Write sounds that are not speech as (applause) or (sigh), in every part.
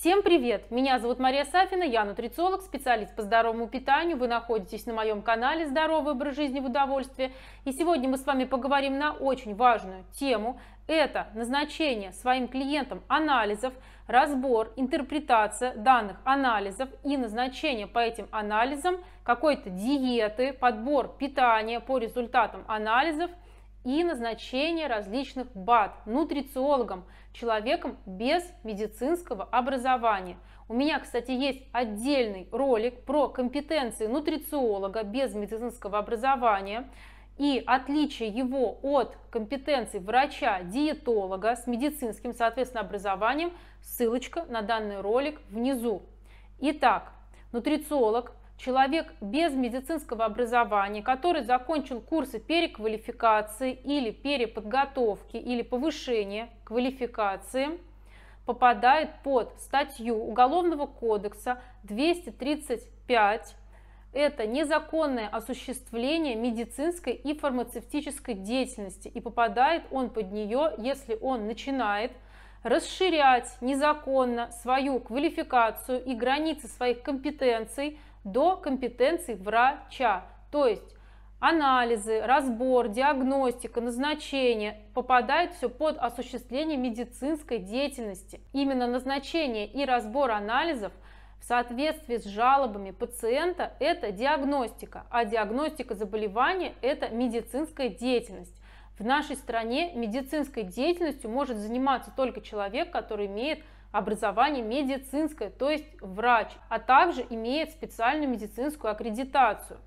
Всем привет! Меня зовут Мария Сафина, я нутрициолог, специалист по здоровому питанию. Вы находитесь на моем канале «Здоровый образ жизни в удовольствии». И сегодня мы с вами поговорим на очень важную тему. Это назначение своим клиентам анализов, разбор, интерпретация данных анализов и назначение по этим анализам какой-то диеты, подбор питания по результатам анализов – и назначение различных БАД нутрициологом, человеком без медицинского образования. У меня, кстати, есть отдельный ролик про компетенции нутрициолога без медицинского образования и отличие его от компетенций врача-диетолога с медицинским, соответственно, образованием. Ссылочка на данный ролик внизу. Итак, нутрициолог человек без медицинского образования, который закончил курсы переквалификации или переподготовки или повышения квалификации, попадает под статью Уголовного кодекса 235 это незаконное осуществление медицинской и фармацевтической деятельности, и попадает он под нее, если он начинает расширять незаконно свою квалификацию и границы своих компетенций – до компетенций врача. То есть анализы, разбор, диагностика, назначение попадает все под осуществление медицинской деятельности. Именно назначение и разбор анализов в соответствии с жалобами пациента – это диагностика, а диагностика заболевания – это медицинская деятельность. В нашей стране медицинской деятельностью может заниматься только человек, который имеет образование медицинское, то есть врач, а также имеет специальную медицинскую аккредитацию.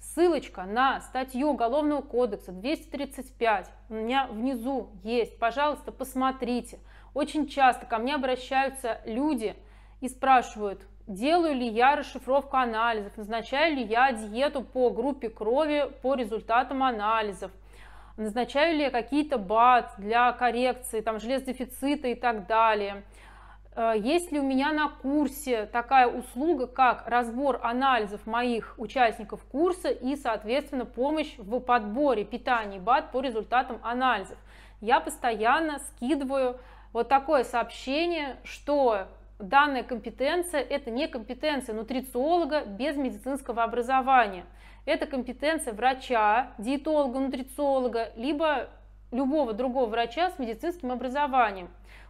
Ссылочка на статью Уголовного кодекса 235 у меня внизу есть. Пожалуйста, посмотрите. Очень часто ко мне обращаются люди и спрашивают, делаю ли я расшифровку анализов, назначаю ли я диету по группе крови по результатам анализов, назначаю ли я какие-то БАД для коррекции, там, железодефицита и так далее – Э, есть ли у меня на курсе такая услуга, как разбор анализов моих участников курса и, соответственно, помощь в подборе питания БАД по результатам анализов. Я постоянно скидываю вот такое сообщение, что данная компетенция – это не компетенция нутрициолога без медицинского образования. Это компетенция врача, диетолога, нутрициолога, либо любого другого врача с медицинским образованием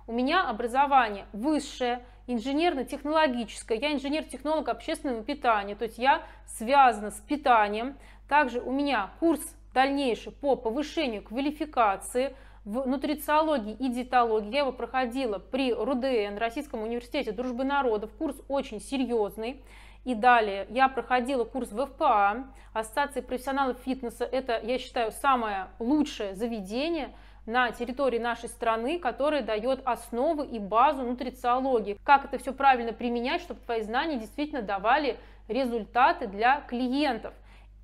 у меня образование высшее, инженерно-технологическое. Я инженер-технолог общественного питания, то есть я связана с питанием. Также у меня курс дальнейший по повышению квалификации в нутрициологии и диетологии. Я его проходила при РУДН, Российском университете дружбы народов. Курс очень серьезный. И далее я проходила курс в ФПА, Ассоциации профессионалов фитнеса. Это, я считаю, самое лучшее заведение – на территории нашей страны, которая дает основы и базу нутрициологии. Как это все правильно применять, чтобы твои знания действительно давали результаты для клиентов.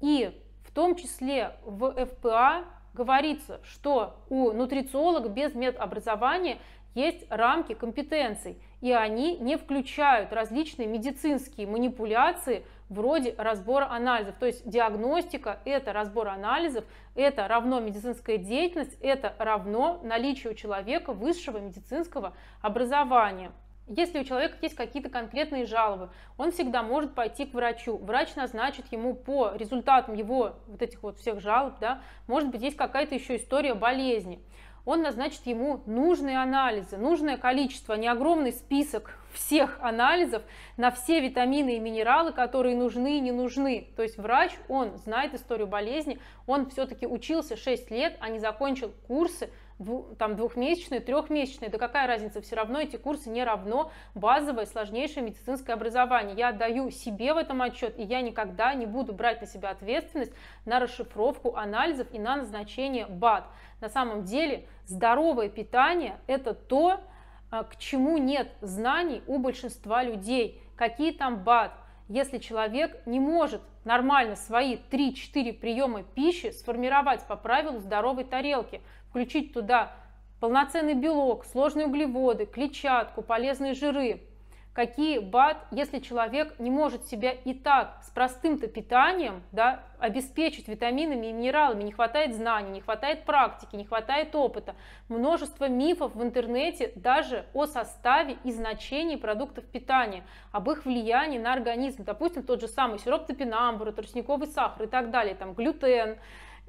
И в том числе в ФПА говорится, что у нутрициолога без медобразования есть рамки компетенций, и они не включают различные медицинские манипуляции, вроде разбора анализов. То есть диагностика – это разбор анализов, это равно медицинская деятельность, это равно наличию у человека высшего медицинского образования. Если у человека есть какие-то конкретные жалобы, он всегда может пойти к врачу. Врач назначит ему по результатам его вот этих вот всех жалоб, да, может быть, есть какая-то еще история болезни он назначит ему нужные анализы, нужное количество, а не огромный список всех анализов на все витамины и минералы, которые нужны и не нужны. То есть врач, он знает историю болезни, он все-таки учился 6 лет, а не закончил курсы, там, двухмесячные, трехмесячные, да какая разница, все равно эти курсы не равно базовое, сложнейшее медицинское образование. Я даю себе в этом отчет, и я никогда не буду брать на себя ответственность на расшифровку анализов и на назначение БАД. На самом деле здоровое питание – это то, а, к чему нет знаний у большинства людей. Какие там БАД, если человек не может нормально свои 3-4 приема пищи сформировать по правилу здоровой тарелки, включить туда полноценный белок, сложные углеводы, клетчатку, полезные жиры, какие БАД, если человек не может себя и так с простым-то питанием да, обеспечить витаминами и минералами, не хватает знаний, не хватает практики, не хватает опыта, множество мифов в интернете даже о составе и значении продуктов питания, об их влиянии на организм, допустим, тот же самый сироп топинамбура, тростниковый сахар и так далее, там глютен,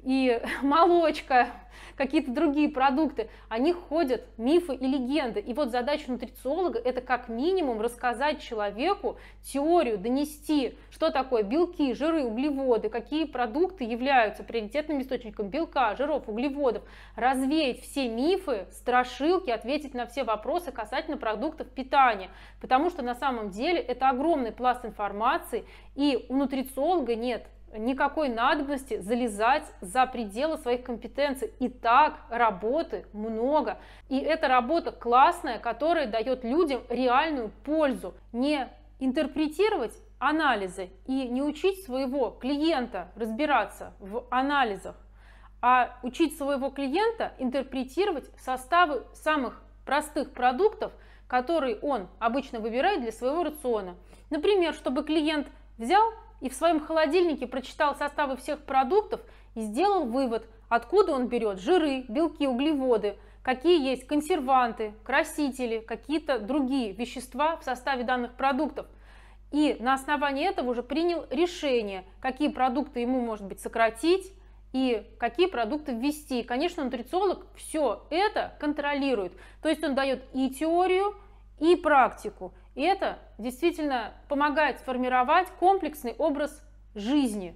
и (laughs) молочка, какие-то другие продукты, о них ходят мифы и легенды. И вот задача нутрициолога – это как минимум рассказать человеку теорию, донести, что такое белки, жиры, углеводы, какие продукты являются приоритетным источником белка, жиров, углеводов, развеять все мифы, страшилки, ответить на все вопросы касательно продуктов питания. Потому что на самом деле это огромный пласт информации, и у нутрициолога нет никакой надобности залезать за пределы своих компетенций. И так работы много. И эта работа классная, которая дает людям реальную пользу. Не интерпретировать анализы и не учить своего клиента разбираться в анализах, а учить своего клиента интерпретировать составы самых простых продуктов, которые он обычно выбирает для своего рациона. Например, чтобы клиент взял и в своем холодильнике прочитал составы всех продуктов и сделал вывод, откуда он берет жиры, белки, углеводы, какие есть консерванты, красители, какие-то другие вещества в составе данных продуктов. И на основании этого уже принял решение, какие продукты ему, может быть, сократить и какие продукты ввести. Конечно, нутрициолог все это контролирует. То есть он дает и теорию, и практику. И это действительно помогает сформировать комплексный образ жизни.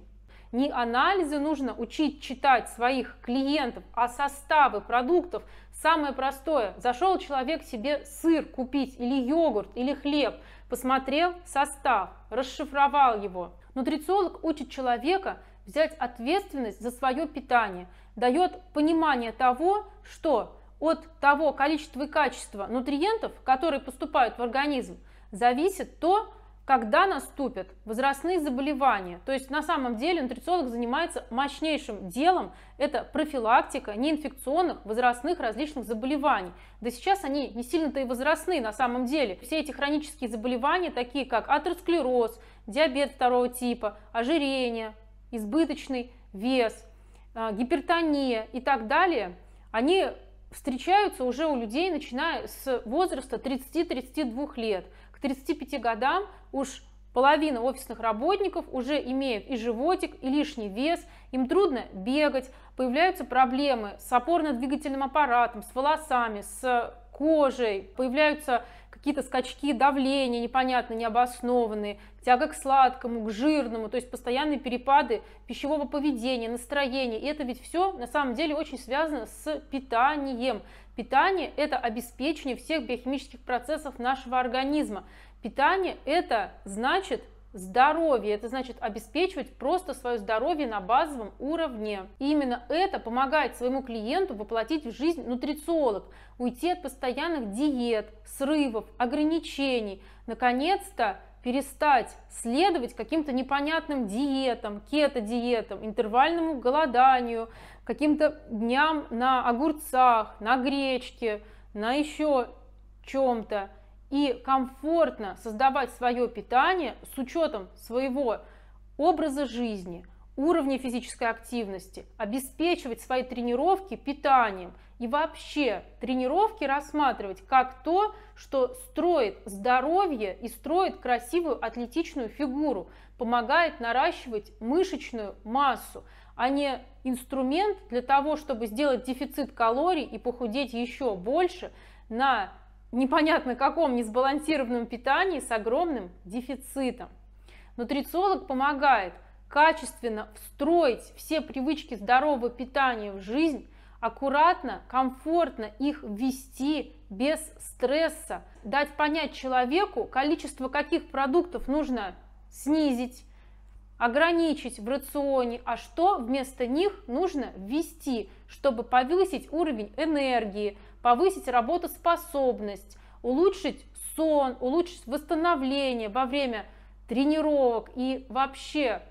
Не анализы нужно учить читать своих клиентов, а составы продуктов. Самое простое. Зашел человек себе сыр купить или йогурт или хлеб, посмотрел состав, расшифровал его. Нутрициолог учит человека взять ответственность за свое питание, дает понимание того, что от того количества и качества нутриентов, которые поступают в организм, зависит то, когда наступят возрастные заболевания. То есть на самом деле нутрициолог занимается мощнейшим делом, это профилактика неинфекционных возрастных различных заболеваний. Да сейчас они не сильно-то и возрастные на самом деле. Все эти хронические заболевания, такие как атеросклероз, диабет второго типа, ожирение, избыточный вес, э, гипертония и так далее, они встречаются уже у людей, начиная с возраста 30-32 лет. 35 годам уж половина офисных работников уже имеет и животик, и лишний вес, им трудно бегать, появляются проблемы с опорно-двигательным аппаратом, с волосами, с кожей, появляются какие-то скачки давления непонятно, необоснованные, тяга к сладкому, к жирному, то есть постоянные перепады пищевого поведения, настроения. И это ведь все на самом деле очень связано с питанием. Питание – это обеспечение всех биохимических процессов нашего организма. Питание – это значит здоровье. Это значит обеспечивать просто свое здоровье на базовом уровне. И именно это помогает своему клиенту воплотить в жизнь нутрициолог, уйти от постоянных диет, срывов, ограничений, наконец-то перестать следовать каким-то непонятным диетам, кето-диетам, интервальному голоданию, каким-то дням на огурцах, на гречке, на еще чем-то. И комфортно создавать свое питание с учетом своего образа жизни, уровня физической активности, обеспечивать свои тренировки питанием и вообще тренировки рассматривать как то, что строит здоровье и строит красивую атлетичную фигуру, помогает наращивать мышечную массу а не инструмент для того, чтобы сделать дефицит калорий и похудеть еще больше на непонятно каком несбалансированном питании с огромным дефицитом. Нутрициолог помогает качественно встроить все привычки здорового питания в жизнь, аккуратно, комфортно их ввести без стресса, дать понять человеку количество каких продуктов нужно снизить, ограничить в рационе, а что вместо них нужно ввести, чтобы повысить уровень энергии, повысить работоспособность, улучшить сон, улучшить восстановление во время тренировок и вообще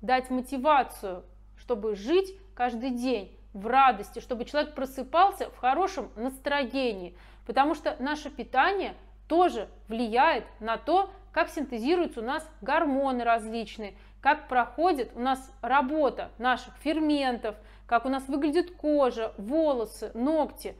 дать мотивацию, чтобы жить каждый день в радости, чтобы человек просыпался в хорошем настроении, потому что наше питание тоже влияет на то, как синтезируются у нас гормоны различные, как проходит у нас работа наших ферментов, как у нас выглядит кожа, волосы, ногти.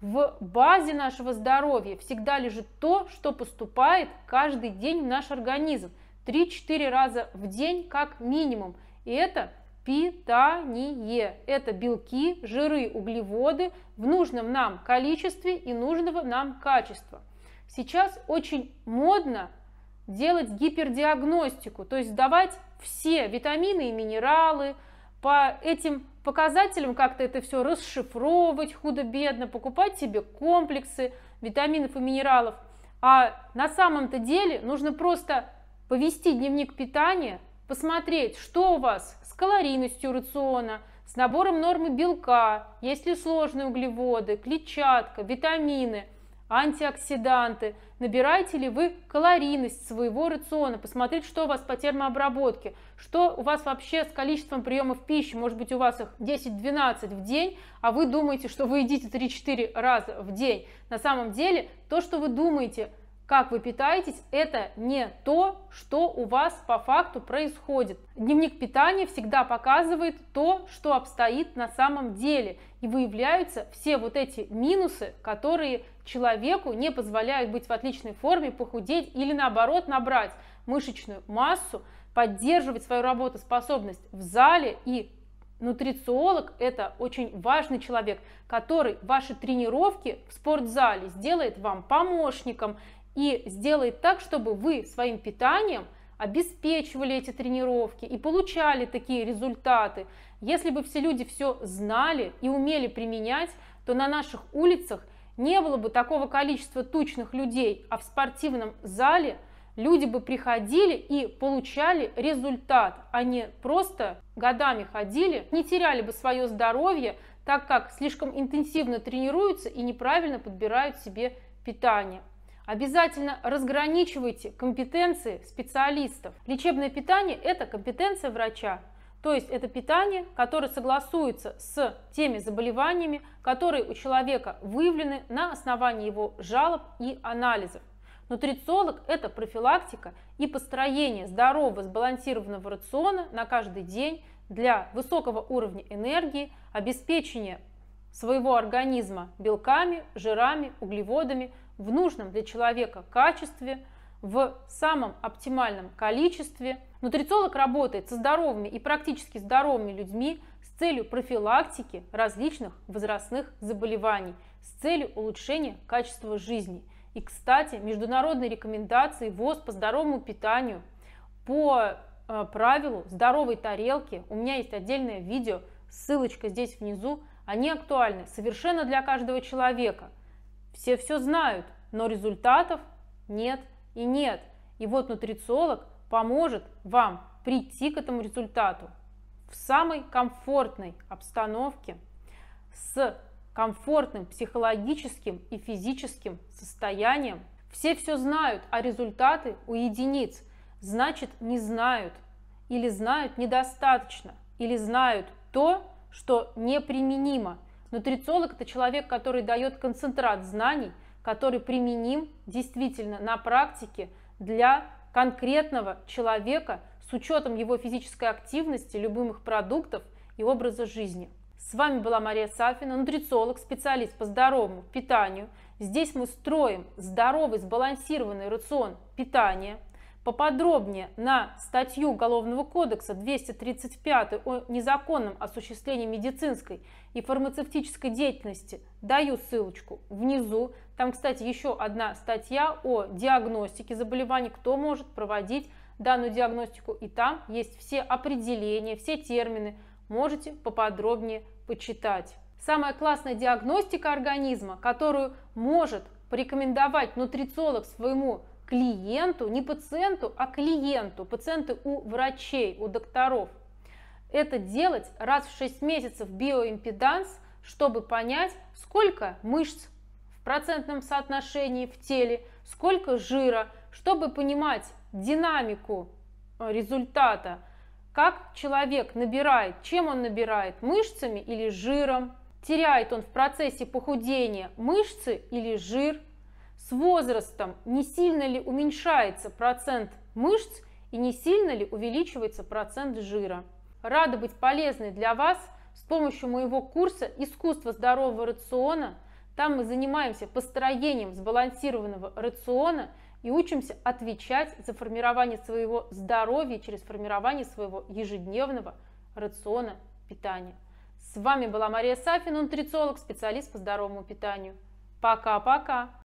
В базе нашего здоровья всегда лежит то, что поступает каждый день в наш организм. 3-4 раза в день как минимум. И это питание. Это белки, жиры, углеводы в нужном нам количестве и нужного нам качества. Сейчас очень модно делать гипердиагностику, то есть давать все витамины и минералы, по этим показателям как-то это все расшифровывать худо-бедно, покупать себе комплексы витаминов и минералов. А на самом-то деле нужно просто повести дневник питания, посмотреть, что у вас с калорийностью рациона, с набором нормы белка, есть ли сложные углеводы, клетчатка, витамины – антиоксиданты, набираете ли вы калорийность своего рациона, посмотреть, что у вас по термообработке, что у вас вообще с количеством приемов пищи, может быть у вас их 10-12 в день, а вы думаете, что вы едите 3-4 раза в день. На самом деле то, что вы думаете – как вы питаетесь, это не то, что у вас по факту происходит. Дневник питания всегда показывает то, что обстоит на самом деле, и выявляются все вот эти минусы, которые человеку не позволяют быть в отличной форме, похудеть или наоборот набрать мышечную массу, поддерживать свою работоспособность в зале и Нутрициолог – это очень важный человек, который ваши тренировки в спортзале сделает вам помощником и сделает так, чтобы вы своим питанием обеспечивали эти тренировки и получали такие результаты. Если бы все люди все знали и умели применять, то на наших улицах не было бы такого количества тучных людей, а в спортивном зале люди бы приходили и получали результат, а не просто годами ходили, не теряли бы свое здоровье, так как слишком интенсивно тренируются и неправильно подбирают себе питание. Обязательно разграничивайте компетенции специалистов. Лечебное питание – это компетенция врача, то есть это питание, которое согласуется с теми заболеваниями, которые у человека выявлены на основании его жалоб и анализов. Нутрициолог – это профилактика и построение здорового сбалансированного рациона на каждый день для высокого уровня энергии, обеспечения своего организма белками, жирами, углеводами – в нужном для человека качестве, в самом оптимальном количестве. Нутрициолог работает со здоровыми и практически здоровыми людьми с целью профилактики различных возрастных заболеваний, с целью улучшения качества жизни. И, кстати, международные рекомендации ВОЗ по здоровому питанию, по э, правилу здоровой тарелки, у меня есть отдельное видео, ссылочка здесь внизу, они актуальны совершенно для каждого человека – все все знают, но результатов нет и нет. И вот нутрициолог поможет вам прийти к этому результату в самой комфортной обстановке, с комфортным психологическим и физическим состоянием. Все все знают, а результаты у единиц. Значит, не знают. Или знают недостаточно. Или знают то, что неприменимо Нутрициолог – это человек, который дает концентрат знаний, который применим действительно на практике для конкретного человека с учетом его физической активности, любимых продуктов и образа жизни. С вами была Мария Сафина, нутрициолог, специалист по здоровому питанию. Здесь мы строим здоровый, сбалансированный рацион питания – поподробнее на статью Уголовного кодекса 235 о незаконном осуществлении медицинской и фармацевтической деятельности даю ссылочку внизу. Там, кстати, еще одна статья о диагностике заболеваний, кто может проводить данную диагностику. И там есть все определения, все термины. Можете поподробнее почитать. Самая классная диагностика организма, которую может порекомендовать нутрициолог своему клиенту, не пациенту, а клиенту, пациенты у врачей, у докторов. Это делать раз в 6 месяцев биоимпеданс, чтобы понять, сколько мышц в процентном соотношении в теле, сколько жира, чтобы понимать динамику э, результата, как человек набирает, чем он набирает, мышцами или жиром, теряет он в процессе похудения мышцы или жир – возрастом не сильно ли уменьшается процент мышц и не сильно ли увеличивается процент жира. Рада быть полезной для вас с помощью моего курса «Искусство здорового рациона». Там мы занимаемся построением сбалансированного рациона и учимся отвечать за формирование своего здоровья через формирование своего ежедневного рациона питания. С вами была Мария Сафин, нутрициолог, специалист по здоровому питанию. Пока-пока!